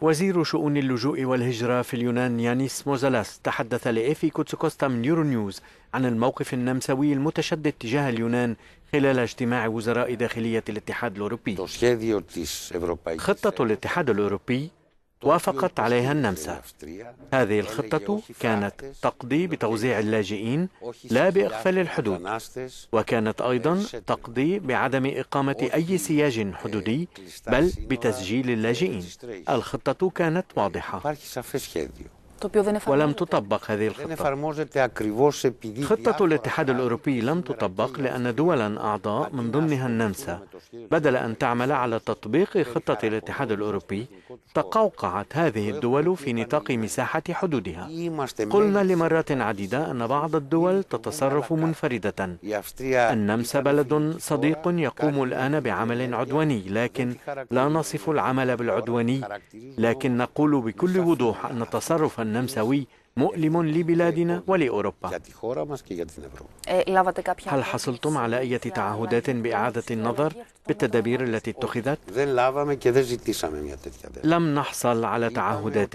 وزير شؤون اللجوء والهجرة في اليونان يانيس موزالاس تحدث لإيفي كوتسوكوستا من يورو نيوز عن الموقف النمساوي المتشدد تجاه اليونان خلال اجتماع وزراء داخلية الاتحاد الأوروبي خطة الاتحاد الأوروبي وافقت عليها النمسا هذه الخطة كانت تقضي بتوزيع اللاجئين لا بإقفال الحدود وكانت أيضا تقضي بعدم إقامة أي سياج حدودي بل بتسجيل اللاجئين الخطة كانت واضحة ولم تطبق هذه الخطة خطة الاتحاد الأوروبي لم تطبق لأن دولا أعضاء من ضمنها النمسا بدل أن تعمل على تطبيق خطة الاتحاد الأوروبي تقوقعت هذه الدول في نطاق مساحة حدودها قلنا لمرات عديدة أن بعض الدول تتصرف منفردة النمسا بلد صديق يقوم الآن بعمل عدواني لكن لا نصف العمل بالعدواني لكن نقول بكل وضوح أن تصرف النمساوي مؤلم لبلادنا ولأوروبا إيه، هل حصلتم على أي تعهدات بإعادة النظر بالتدابير التي اتخذت؟ لم نحصل على تعهدات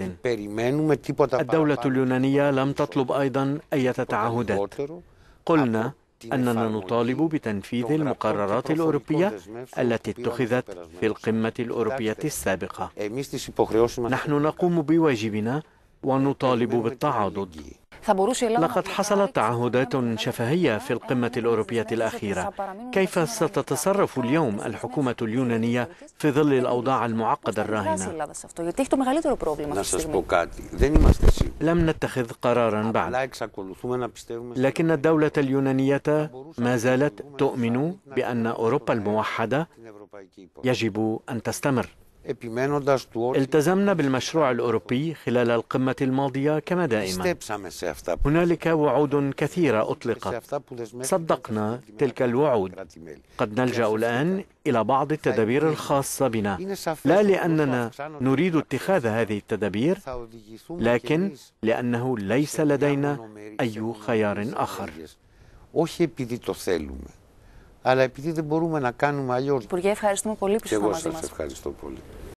الدولة اليونانية لم تطلب أيضا أي تعهدات قلنا أننا نطالب بتنفيذ المقررات الأوروبية التي اتخذت في القمة الأوروبية السابقة نحن نقوم بواجبنا ونطالب بالتعاضد لقد حصلت تعهدات شفهية في القمة الأوروبية الأخيرة كيف ستتصرف اليوم الحكومة اليونانية في ظل الأوضاع المعقدة الراهنة لم نتخذ قرارا بعد لكن الدولة اليونانية ما زالت تؤمن بأن أوروبا الموحدة يجب أن تستمر التزمنا بالمشروع الأوروبي خلال القمة الماضية كما دائما هنالك وعود كثيرة أطلقت صدقنا تلك الوعود قد نلجأ الآن إلى بعض التدابير الخاصة بنا لا لأننا نريد اتخاذ هذه التدابير لكن لأنه ليس لدينا أي خيار آخر αλλά επειδή δεν μπορούμε να κάνουμε αλλιώ. Υπουργέ, ευχαριστούμε πολύ που ήσασταν μαζί μα. εγώ σα ευχαριστώ πολύ.